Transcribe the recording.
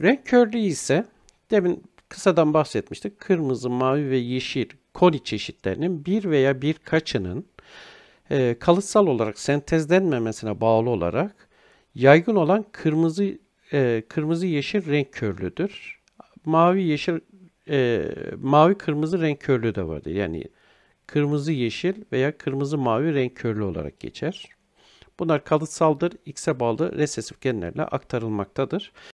Renk körlüğü ise demin kısadan bahsetmiştik. Kırmızı, mavi ve yeşil koni çeşitlerinin bir veya birkaçının e, kalıtsal olarak sentezlenmemesine bağlı olarak yaygın olan kırmızı e, kırmızı yeşil renk körlüdür Mavi yeşil e, mavi kırmızı renk körlüğü de vardır. Yani kırmızı yeşil veya kırmızı mavi renk körlüğü olarak geçer. Bunlar kalıtsaldır, X'e bağlı resesif genlerle aktarılmaktadır.